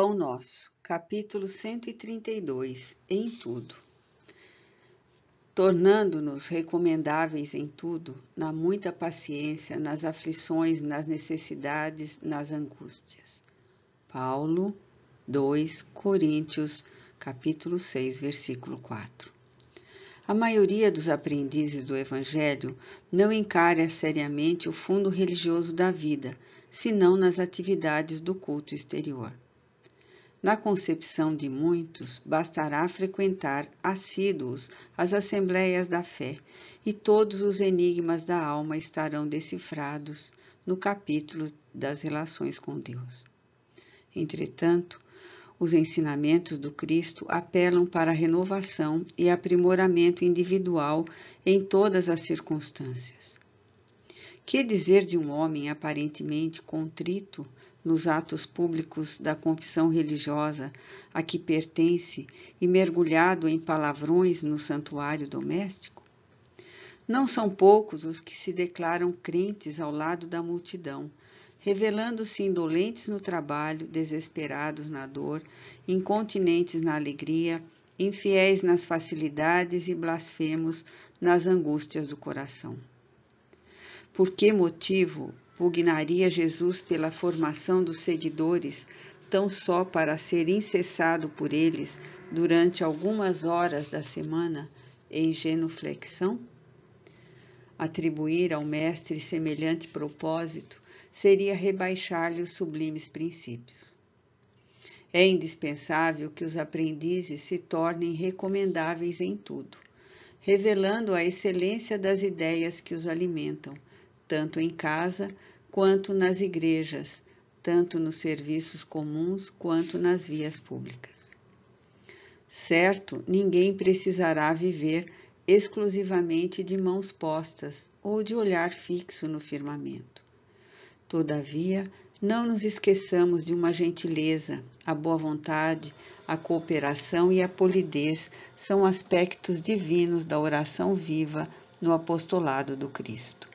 Pão Nosso, capítulo 132 Em tudo. Tornando-nos recomendáveis em tudo, na muita paciência, nas aflições, nas necessidades, nas angústias. Paulo 2 Coríntios, capítulo 6, versículo 4. A maioria dos aprendizes do Evangelho não encara seriamente o fundo religioso da vida, senão nas atividades do culto exterior. Na concepção de muitos, bastará frequentar assíduos as assembleias da fé, e todos os enigmas da alma estarão decifrados no capítulo das relações com Deus. Entretanto, os ensinamentos do Cristo apelam para a renovação e aprimoramento individual em todas as circunstâncias. Que dizer de um homem aparentemente contrito nos atos públicos da confissão religiosa a que pertence e mergulhado em palavrões no santuário doméstico? Não são poucos os que se declaram crentes ao lado da multidão, revelando-se indolentes no trabalho, desesperados na dor, incontinentes na alegria, infiéis nas facilidades e blasfemos nas angústias do coração. Por que motivo pugnaria Jesus pela formação dos seguidores, tão só para ser incessado por eles durante algumas horas da semana em genuflexão? Atribuir ao Mestre semelhante propósito seria rebaixar-lhe os sublimes princípios. É indispensável que os aprendizes se tornem recomendáveis em tudo, revelando a excelência das ideias que os alimentam tanto em casa quanto nas igrejas, tanto nos serviços comuns quanto nas vias públicas. Certo, ninguém precisará viver exclusivamente de mãos postas ou de olhar fixo no firmamento. Todavia, não nos esqueçamos de uma gentileza, a boa vontade, a cooperação e a polidez são aspectos divinos da oração viva no apostolado do Cristo.